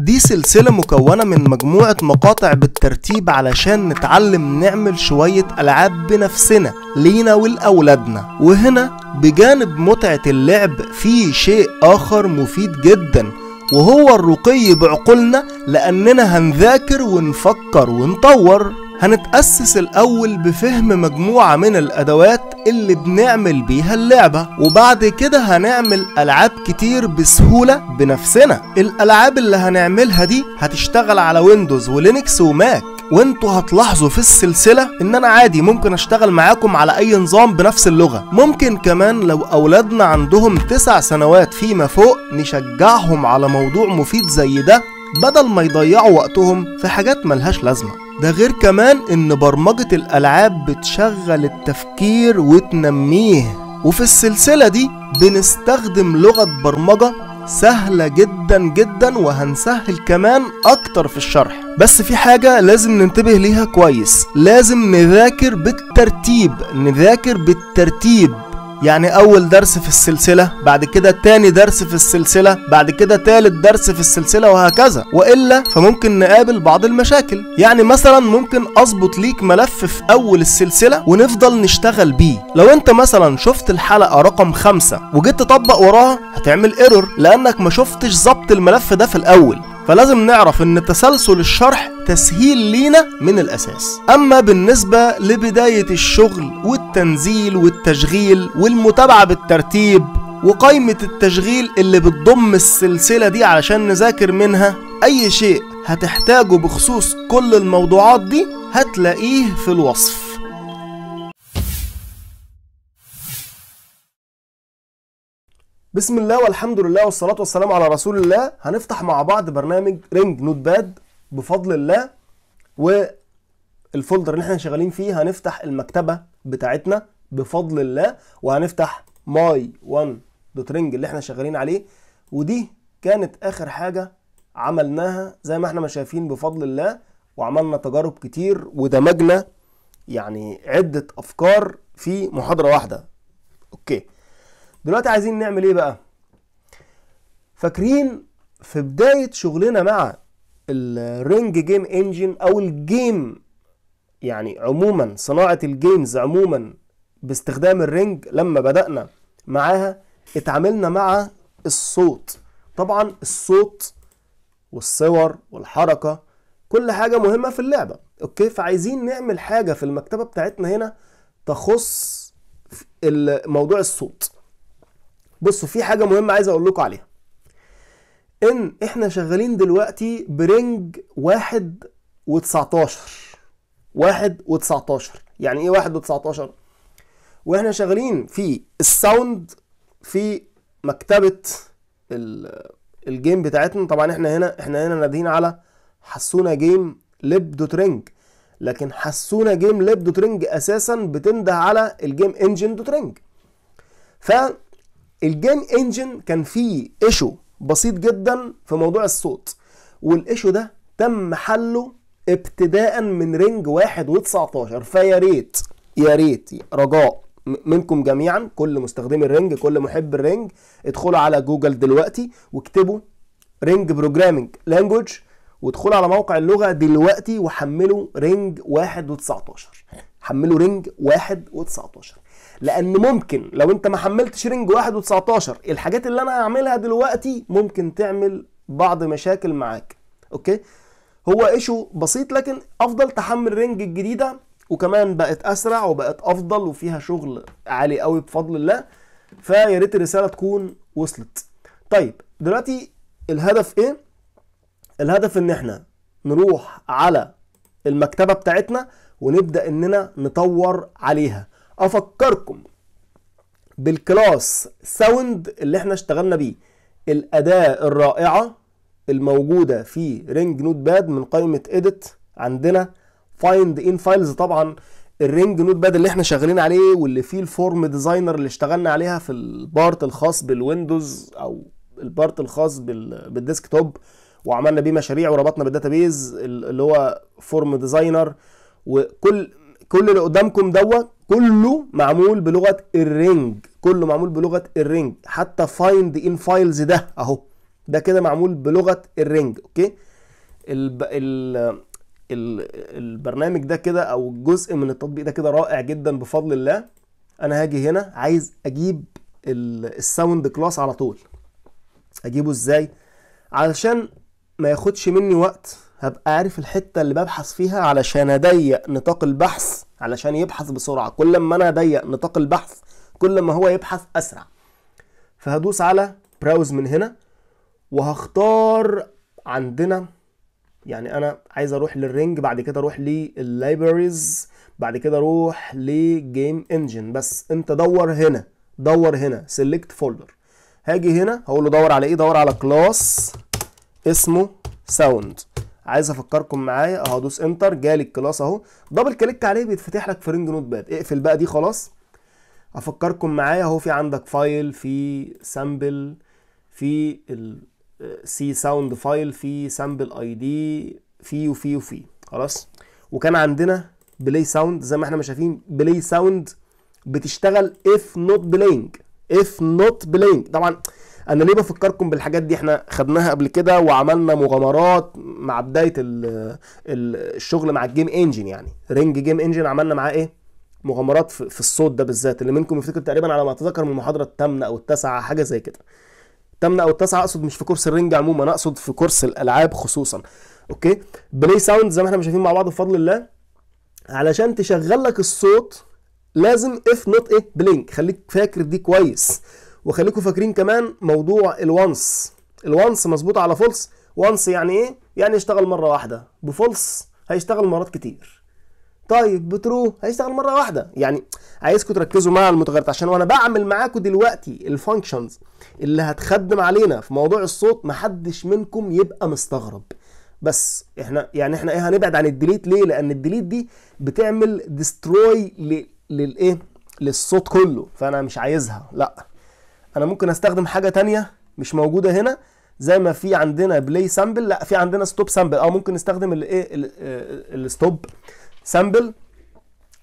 دي سلسلة مكونة من مجموعة مقاطع بالترتيب علشان نتعلم نعمل شوية ألعاب بنفسنا لينا ولأولادنا وهنا بجانب متعة اللعب في شيء آخر مفيد جدا وهو الرقي بعقولنا لأننا هنذاكر ونفكر ونطور هنتأسس الأول بفهم مجموعة من الأدوات اللي بنعمل بيها اللعبة وبعد كده هنعمل ألعاب كتير بسهولة بنفسنا الألعاب اللي هنعملها دي هتشتغل على ويندوز ولينكس وماك وانتوا هتلاحظوا في السلسلة ان انا عادي ممكن اشتغل معاكم على اي نظام بنفس اللغة ممكن كمان لو اولادنا عندهم تسع سنوات فيما فوق نشجعهم على موضوع مفيد زي ده بدل ما يضيعوا وقتهم في حاجات ملهاش لازمه ده غير كمان ان برمجة الالعاب بتشغل التفكير وتنميه وفي السلسلة دي بنستخدم لغة برمجة سهلة جدا جدا وهنسهل كمان اكتر في الشرح بس في حاجة لازم ننتبه ليها كويس لازم نذاكر بالترتيب نذاكر بالترتيب يعني اول درس في السلسله بعد كده تاني درس في السلسله بعد كده تالت درس في السلسله وهكذا والا فممكن نقابل بعض المشاكل يعني مثلا ممكن اظبط ليك ملف في اول السلسله ونفضل نشتغل بيه لو انت مثلا شفت الحلقه رقم خمسة وجيت تطبق وراها هتعمل ايرور لانك ما شفتش ظبط الملف ده في الاول فلازم نعرف ان تسلسل الشرح تسهيل لينا من الاساس اما بالنسبه لبدايه الشغل والتنزيل والتشغيل والمتابعه بالترتيب وقائمه التشغيل اللي بتضم السلسله دي علشان نذاكر منها اي شيء هتحتاجه بخصوص كل الموضوعات دي هتلاقيه في الوصف بسم الله والحمد لله والصلاة والسلام على رسول الله هنفتح مع بعض برنامج رينج نوت باد بفضل الله والفولدر اللي احنا شغالين فيه هنفتح المكتبة بتاعتنا بفضل الله وهنفتح ماي دوت رينج اللي احنا شغالين عليه ودي كانت اخر حاجة عملناها زي ما احنا ما شايفين بفضل الله وعملنا تجارب كتير ودمجنا يعني عدة افكار في محاضرة واحدة اوكي دلوقتي عايزين نعمل ايه بقى فاكرين في بداية شغلنا مع الرينج جيم انجن او الجيم يعني عموما صناعة الجيمز عموما باستخدام الرينج لما بدأنا معاها اتعاملنا مع الصوت طبعا الصوت والصور والحركة كل حاجة مهمة في اللعبة اوكي فعايزين نعمل حاجة في المكتبة بتاعتنا هنا تخص موضوع الصوت بصوا في حاجه مهمه عايز اقول لكم عليها ان احنا شغالين دلوقتي برنج واحد و19 واحد و19 يعني ايه واحد و19 واحنا شغالين في الساوند في مكتبه الجيم بتاعتنا طبعا احنا هنا احنا هنا نادين على حسونا جيم ليب دوت رينج لكن حسونا جيم ليب دوت رينج اساسا بتنده على الجيم انجن دوت رينج ف الجيم انجن كان فيه ايشو بسيط جدا في موضوع الصوت والايشو ده تم حله ابتداء من رينج 1 و19 فيا ريت يا ريت رجاء منكم جميعا كل مستخدمي الرينج كل محب الرينج ادخلوا على جوجل دلوقتي واكتبوا رينج بروجرامنج لانجوج وادخلوا على موقع اللغه دلوقتي وحملوا رينج 1 و19 حملوا رينج 1 و19 لان ممكن لو انت ما حملتش رينج واحد و19 الحاجات اللي انا هعملها دلوقتي ممكن تعمل بعض مشاكل معاك اوكي هو ايشو بسيط لكن افضل تحمل رينج الجديده وكمان بقت اسرع وبقت افضل وفيها شغل عالي قوي بفضل الله فيا ريت الرساله تكون وصلت طيب دلوقتي الهدف ايه الهدف ان احنا نروح على المكتبه بتاعتنا ونبدا اننا نطور عليها افكركم بالكلاس ساوند اللي احنا اشتغلنا بيه الاداة الرائعة الموجودة في رينج نوت باد من قائمة اديت عندنا فايند ان فايلز طبعا الرينج نوت باد اللي احنا شغالين عليه واللي فيه الفورم ديزاينر اللي اشتغلنا عليها في البارت الخاص بالويندوز او البارت الخاص بالديسكتوب وعملنا بيه مشاريع وربطنا بالداتابيز اللي هو فورم ديزاينر وكل كل اللي قدامكم دوت كله معمول بلغه الرينج كله معمول بلغه الرينج حتى فايند ان فايلز ده اهو ده كده معمول بلغه الرينج اوكي الب... ال... ال... البرنامج ده كده او جزء من التطبيق ده كده رائع جدا بفضل الله انا هاجي هنا عايز اجيب الساوند كلاس على طول اجيبه ازاي علشان ما ياخدش مني وقت هبقى عارف الحته اللي ببحث فيها علشان اضيق نطاق البحث علشان يبحث بسرعة كل ما أنا أضيق نطاق البحث كل ما هو يبحث أسرع فهدوس على براوز من هنا وهختار عندنا يعني انا عايز اروح للرينج بعد كده اروح لللايبريز بعد كده اروح لجيم انجن بس انت دور هنا دور هنا سيلكت فولدر هاجي هنا هقول له دور على ايه دور على كلاس اسمه ساوند عايز افكركم معايا اهو هدوس انتر جالي الكلاس اهو دبل كليك عليه بيتفتح لك فرنج نوت باد اقفل بقى دي خلاص افكركم معايا اهو في عندك فايل في سامبل في السي ساوند فايل في سامبل اي دي في وفي وفي خلاص وكان عندنا بلاي ساوند زي ما احنا ما شايفين بلاي ساوند بتشتغل اف نوت بلاينج اف نوت بلاينج طبعا انا ليه بفكركم بالحاجات دي احنا خدناها قبل كده وعملنا مغامرات مع بدايه الشغل مع الجيم انجن يعني رينج جيم انجن عملنا معاه ايه مغامرات في الصوت ده بالذات اللي منكم يفتكر تقريبا على ما اتذكر من المحاضره الثامنه او التاسعه حاجه زي كده الثامنه او التاسعه اقصد مش في كورس الرينج عموما اقصد في كورس الالعاب خصوصا اوكي بلاي ساوند زي ما احنا مش شايفين مع بعض بفضل الله علشان تشغل لك الصوت لازم اف نوت ايه بلينك خليك فاكر دي كويس وخليكم فاكرين كمان موضوع الوانس الوانس مظبوط على فولس وانس يعني ايه يعني يشتغل مره واحده بفولس هيشتغل مرات كتير طيب بترو هيشتغل مره واحده يعني عايزكم تركزوا مع المتغيرات عشان وانا بعمل معاكم دلوقتي الفانكشنز اللي هتخدم علينا في موضوع الصوت محدش منكم يبقى مستغرب بس احنا يعني احنا ايه هنبعد عن الديليت ليه لان الديليت دي بتعمل ديستروي للايه للصوت كله فانا مش عايزها لا انا ممكن استخدم حاجه تانية مش موجوده هنا زي ما في عندنا بلاي سامبل لا في عندنا ستوب سامبل او ممكن نستخدم الايه الستوب سامبل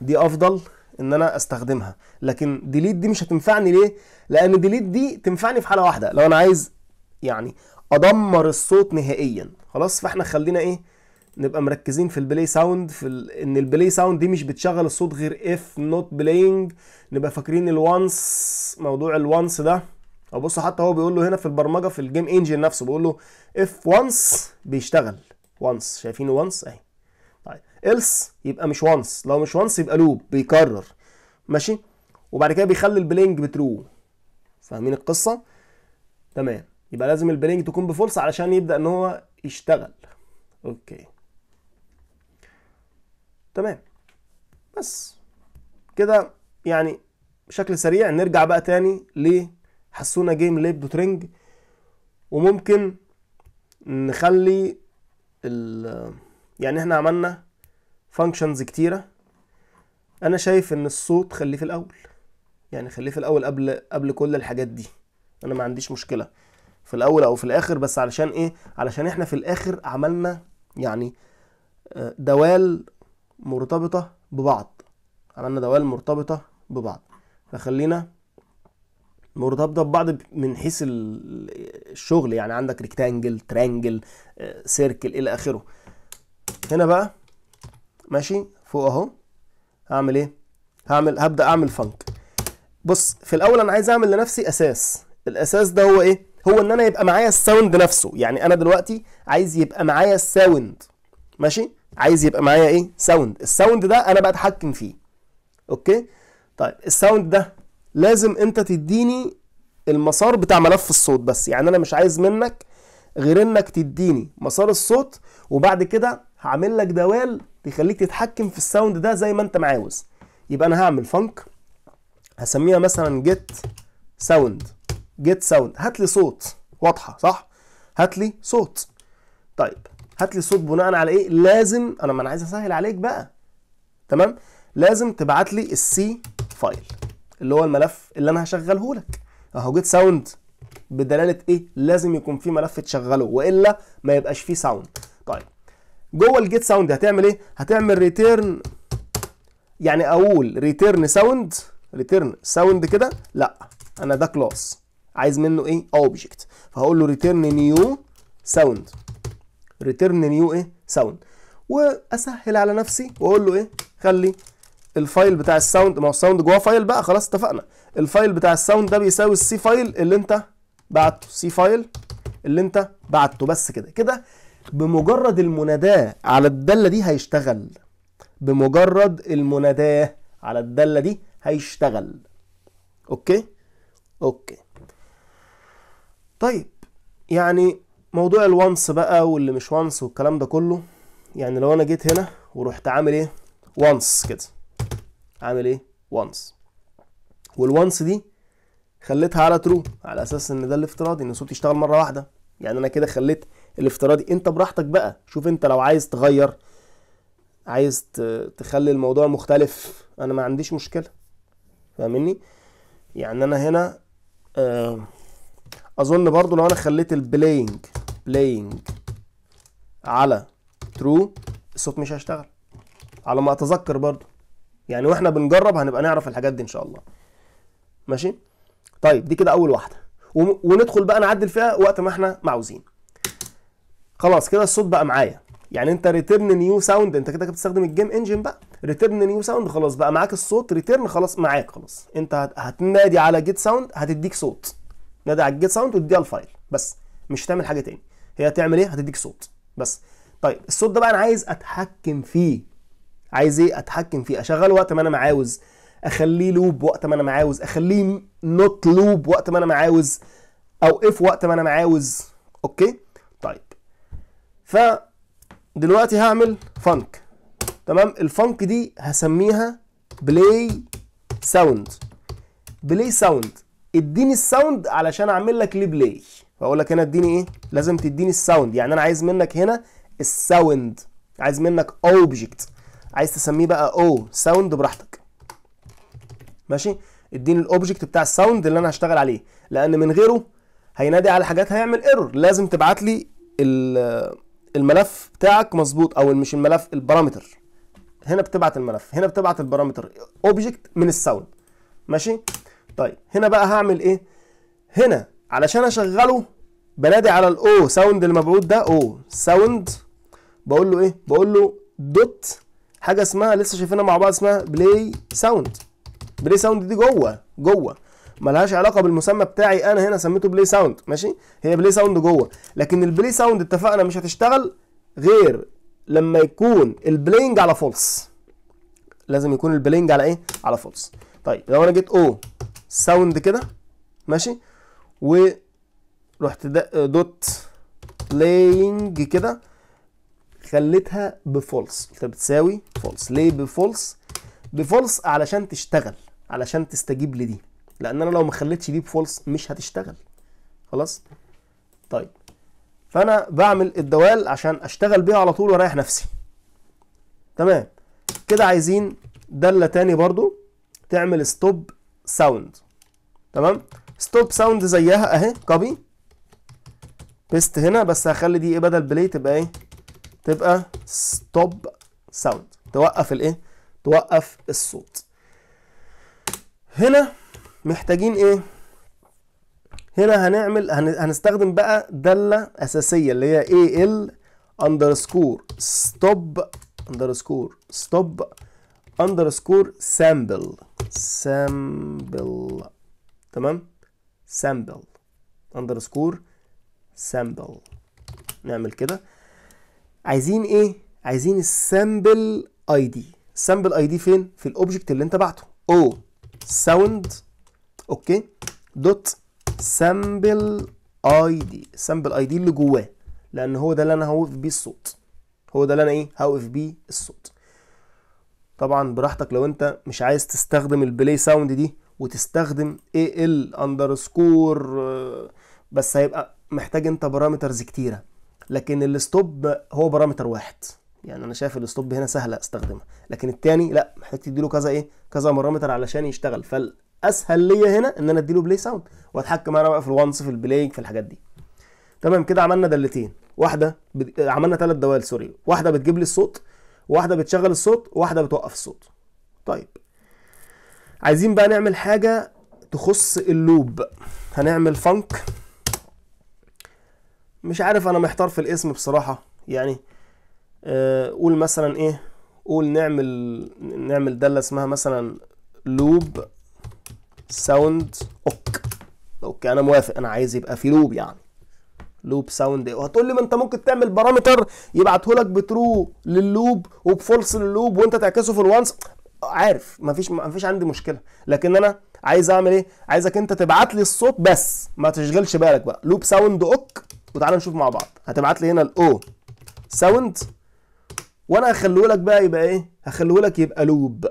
دي افضل ان انا استخدمها لكن ديليت دي مش هتنفعني ليه لان ديليت دي تنفعني في حاله واحده لو انا عايز يعني ادمر الصوت نهائيا خلاص فاحنا خلينا ايه نبقى مركزين في البلاي ساوند في ال... ان البلاي ساوند دي مش بتشغل الصوت غير اف نوت بلاينج نبقى فاكرين الوانس موضوع الوانس ده او بصوا حتى هو بيقول له هنا في البرمجه في الجيم انجن نفسه بيقول له اف وانس بيشتغل وانس شايفين وانس اهي طيب الس يبقى مش وانس لو مش وانس يبقى لوب بيكرر ماشي وبعد كده بيخلي البلينج بترو فاهمين القصه تمام يبقى لازم البلينج تكون بفولس علشان يبدا ان هو يشتغل اوكي تمام بس كده يعني بشكل سريع نرجع بقى تاني لحسونا جيم ليب دوت رينج وممكن نخلي ال يعني احنا عملنا فانكشنز كتيره انا شايف ان الصوت خليه في الاول يعني خليه في الاول قبل قبل كل الحاجات دي انا ما عنديش مشكله في الاول او في الاخر بس علشان ايه علشان احنا في الاخر عملنا يعني آه، دوال مرتبطة ببعض عملنا دوال مرتبطة ببعض فخلينا مرتبطة ببعض من حيث الشغل يعني عندك ريكتانجل ترانجل سيركل إلى آخره هنا بقى ماشي فوق أهو هعمل إيه؟ هعمل هبدأ أعمل فانك بص في الأول أنا عايز أعمل لنفسي أساس الأساس ده هو إيه؟ هو إن أنا يبقى معايا الساوند نفسه يعني أنا دلوقتي عايز يبقى معايا الساوند ماشي؟ عايز يبقى معايا ايه ساوند الساوند ده انا بقى اتحكم فيه اوكي طيب الساوند ده لازم انت تديني المسار بتاع ملف الصوت بس يعني انا مش عايز منك غير انك تديني مسار الصوت وبعد كده هعمل لك دوال تخليك تتحكم في الساوند ده زي ما انت عاوز يبقى انا هعمل فانك هسميها مثلا جيت ساوند جيت ساوند هات لي صوت واضحه صح هات لي صوت طيب هات لي صوت بناء على ايه لازم انا ما انا عايز اسهل عليك بقى تمام لازم تبعت لي السي فايل اللي هو الملف اللي انا هشغله لك اهو جيت ساوند بدلاله ايه لازم يكون في ملف تشغله والا ما يبقاش فيه ساوند طيب جوه الجيت ساوند هتعمل ايه هتعمل ريتيرن يعني اقول ريتيرن ساوند ريتيرن ساوند كده لا انا ده كلاس عايز منه ايه اوبجكت فهقول له ريتيرن نيو ساوند ريتيرن نيو ايه ساوند واسهل على نفسي واقول له ايه خلي الفايل بتاع الساوند ما هو الساوند جوه فايل بقى خلاص اتفقنا الفايل بتاع الساوند ده بيساوي السي فايل اللي انت بعته سي فايل اللي انت بعته بس كده كده بمجرد المناداه على الداله دي هيشتغل بمجرد المناداه على الداله دي هيشتغل اوكي اوكي طيب يعني موضوع الوانس بقى واللي مش وانس والكلام ده كله يعني لو انا جيت هنا ورحت عامل ايه وانس كده عامل ايه وانس والوانس دي خليتها على ترو على اساس ان ده الافتراضي ان الصوت يشتغل مره واحده يعني انا كده خليت الافتراضي انت براحتك بقى شوف انت لو عايز تغير عايز تخلي الموضوع مختلف انا ما عنديش مشكله فاهمني يعني انا هنا آه، اظن برضو لو انا خليت البلاينج playing على true الصوت مش هيشتغل على ما اتذكر برضو يعني واحنا بنجرب هنبقى نعرف الحاجات دي ان شاء الله ماشي طيب دي كده اول واحده وندخل بقى نعدل فيها وقت ما احنا عاوزين خلاص كده الصوت بقى معايا يعني انت ريتيرن نيو ساوند انت كده بتستخدم الجيم انجن بقى ريتيرن نيو ساوند خلاص بقى معاك الصوت ريتيرن خلاص معاك خلاص انت هتنادي على جيت ساوند هتديك صوت نادي على الجيت ساوند وتديها الفايل بس مش هتعمل حاجه تاني هي هتعمل ايه هتديك صوت بس طيب الصوت ده بقى انا عايز اتحكم فيه عايز ايه اتحكم فيه اشغله وقت ما انا معاوز، عاوز اخليه لوب وقت ما انا معاوز، عاوز اخليه نوت لوب وقت ما انا معاوز، اوقفه وقت ما انا معاوز، عاوز اوكي طيب ف دلوقتي هعمل فانك تمام الفانك دي هسميها بلاي ساوند بلاي ساوند اديني الساوند علشان اعمل لك ليه بلاي فاقول لك هنا اديني ايه لازم تديني الساوند يعني انا عايز منك هنا الساوند عايز منك اوبجكت عايز تسميه بقى او ساوند براحتك ماشي اديني الاوبجكت بتاع الساوند اللي انا هشتغل عليه لان من غيره هينادي على حاجات هيعمل ايرور لازم تبعت لي الملف بتاعك مظبوط او مش الملف البارامتر هنا بتبعت الملف هنا بتبعت البارامتر اوبجكت من الساوند ماشي طيب هنا بقى هعمل ايه هنا علشان اشغله بنادي على الاو ساوند المبعوث ده او ساوند بقول له ايه بقول له دوت حاجه اسمها لسه شايفينها مع بعض اسمها بلاي ساوند بلاي ساوند دي جوه جوه ملهاش علاقه بالمسمى بتاعي انا هنا سميته بلاي ساوند ماشي هي بلاي ساوند جوه لكن البلاي ساوند اتفقنا مش هتشتغل غير لما يكون البلاينج على فولس لازم يكون البلاينج على ايه على فولس طيب لو انا جيت او ساوند كده ماشي ورحت دوت playing كده خليتها بفولس قلت بتساوي فولس ليه بفولس بفولس علشان تشتغل علشان تستجيب لدي لان انا لو ما خليتش دي بفولس مش هتشتغل خلاص طيب فانا بعمل الدوال عشان اشتغل بيها على طول واريح نفسي تمام كده عايزين داله تاني برضو تعمل ستوب ساوند تمام ستوب ساوند زيها اهي كوبي بيست هنا بس هخلي دي ايه بدل بلاي تبقى ايه تبقى ستوب ساوند توقف الايه توقف الصوت هنا محتاجين ايه هنا هنعمل هنستخدم بقى دالة أساسية اللي هي ال اندرسكور ستوب اندرسكور ستوب اندرسكور سامبل سامبل تمام sample اندرسكور sample نعمل كده عايزين ايه عايزين السامبل اي دي السامبل اي دي فين في الاوبجكت اللي انت بعته او ساوند اوكي دوت سامبل اي دي السامبل اي دي اللي جواه لان هو ده اللي انا هوقف بيه الصوت هو ده اللي انا ايه هوقف بيه الصوت طبعا براحتك لو انت مش عايز تستخدم البلاي ساوند دي وتستخدم al اندرسكور بس هيبقى محتاج انت بارامترز كتيره لكن الستوب هو بارامتر واحد يعني انا شايف الستوب هنا سهله استخدمها لكن التاني لا محتاج تديله كذا ايه كذا بارامتر علشان يشتغل فالاسهل ليا هنا ان انا اديله بلاي ساوند واتحكم انا بقى في الوانس في البلاي في الحاجات دي تمام كده عملنا دلتين واحده بت... عملنا ثلاث دوال سوري واحده بتجيب لي الصوت واحده بتشغل الصوت واحده بتوقف الصوت طيب عايزين بقى نعمل حاجة تخص اللوب هنعمل فانك مش عارف انا محتار في الاسم بصراحة يعني آه، قول مثلا ايه قول نعمل نعمل دالة اسمها مثلا لوب ساوند اوك اوكي انا موافق انا عايز يبقى في لوب يعني لوب ساوند ايه وهتقول لي ما انت ممكن تعمل بارامتر يبعته لك بترو لللوب وبفولس لللوب وانت تعكسه في الوانس عارف مفيش مفيش عندي مشكله لكن انا عايز اعمل ايه عايزك انت تبعت لي الصوت بس ما تشغلش بالك بقى لوب ساوند اوك وتعالى نشوف مع بعض هتبعت لي هنا الاو ساوند وانا هخليه لك بقى يبقى ايه هخليه لك يبقى لوب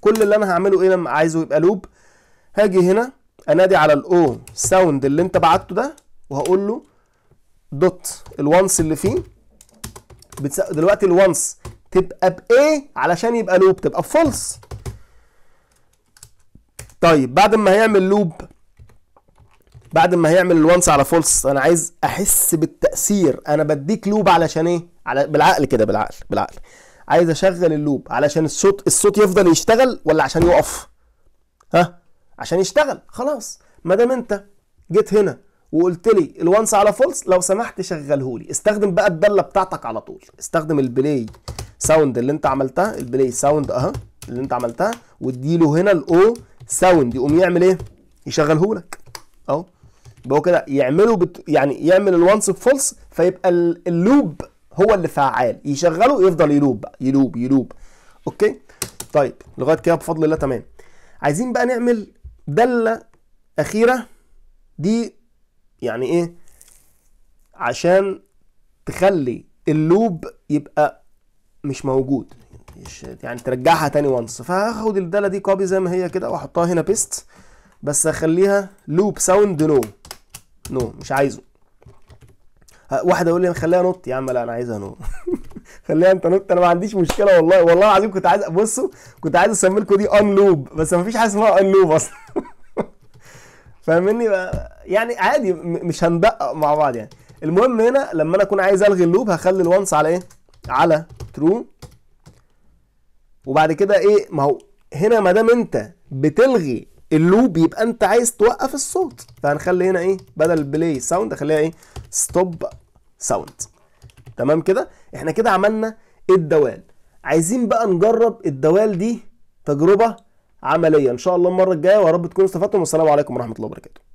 كل اللي انا هعمله ايه لما عايزه يبقى لوب هاجي هنا انادي على الاو ساوند اللي انت بعته ده وهقول له دوت الوانس اللي فيه دلوقتي الوانس تبقى بايه علشان يبقى لوب تبقى بفولس طيب بعد ما هيعمل لوب بعد ما هيعمل الوانس على فولس انا عايز احس بالتاثير انا بديك لوب علشان ايه على بالعقل كده بالعقل بالعقل عايز اشغل اللوب علشان الصوت الصوت يفضل يشتغل ولا عشان يقف ها عشان يشتغل خلاص ما دام انت جيت هنا وقلت لي الوانس على فولس لو سمحت شغلهولي استخدم بقى الداله بتاعتك على طول استخدم البلاي ساوند اللي انت عملتها البلاي ساوند اهو اللي انت عملتها واديله هنا الاو ساوند يقوم يعمل ايه؟ يشغله لك اهو يبقى هو كده يعمله بت... يعني يعمل الوانس فولس فيبقى اللوب هو اللي فعال يشغله يفضل يلوب بقى يلوب يلوب اوكي طيب لغايه كده بفضل الله تمام عايزين بقى نعمل داله اخيره دي يعني ايه عشان تخلي اللوب يبقى مش موجود يعني ترجعها تاني وانس فهاخد الداله دي كوبي زي ما هي كده واحطها هنا بيست بس اخليها لوب ساوند نو نو مش عايزه واحد يقول لي خليها نوت يا عم لا انا عايزها نو خليها انت نوت انا ما عنديش مشكله والله والله العظيم كنت عايز بصوا كنت عايز اسمي لكم دي ان لوب بس ما فيش حاجه اسمها ان لوب اصلا فاهمني يعني عادي مش هندقق مع بعض يعني المهم هنا لما انا اكون عايز الغي اللوب هخلي الوانس على ايه على ترو وبعد كده ايه ما هو هنا ما دام انت بتلغي اللوب يبقى انت عايز توقف الصوت فهنخلي هنا ايه بدل بلاي ساوند اخليها ايه ستوب ساوند تمام كده احنا كده عملنا الدوال عايزين بقى نجرب الدوال دي تجربه عمليه ان شاء الله المره الجايه ويا رب تكونوا استفدتم والسلام عليكم ورحمه الله وبركاته